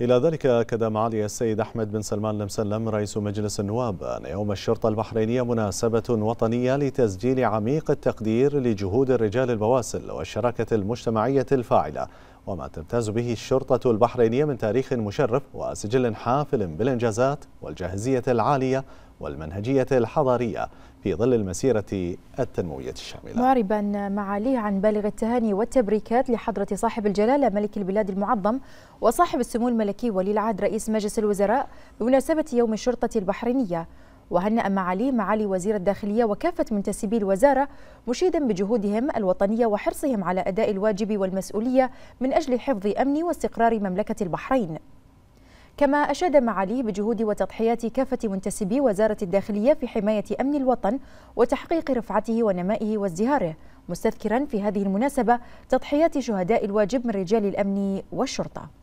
إلى ذلك أكد معالي السيد أحمد بن سلمان المسلم رئيس مجلس النواب أن يوم الشرطة البحرينية مناسبة وطنية لتسجيل عميق التقدير لجهود الرجال البواسل والشراكة المجتمعية الفاعلة وما تمتاز به الشرطة البحرينية من تاريخ مشرف وسجل حافل بالإنجازات والجاهزية العالية والمنهجية الحضارية في ظل المسيرة التنموية الشاملة معربا معاليه عن بالغ التهاني والتبريكات لحضرة صاحب الجلالة ملك البلاد المعظم وصاحب السمو الملكي ولي العهد رئيس مجلس الوزراء بمناسبة يوم الشرطة البحرينية وهنأ معالي معالي وزير الداخلية وكافة منتسبي الوزارة مشيدا بجهودهم الوطنية وحرصهم على أداء الواجب والمسؤولية من أجل حفظ أمن واستقرار مملكة البحرين كما أشاد معالي بجهود وتضحيات كافة منتسبي وزارة الداخلية في حماية أمن الوطن وتحقيق رفعته ونمائه وازدهاره مستذكرا في هذه المناسبة تضحيات شهداء الواجب من رجال الأمن والشرطة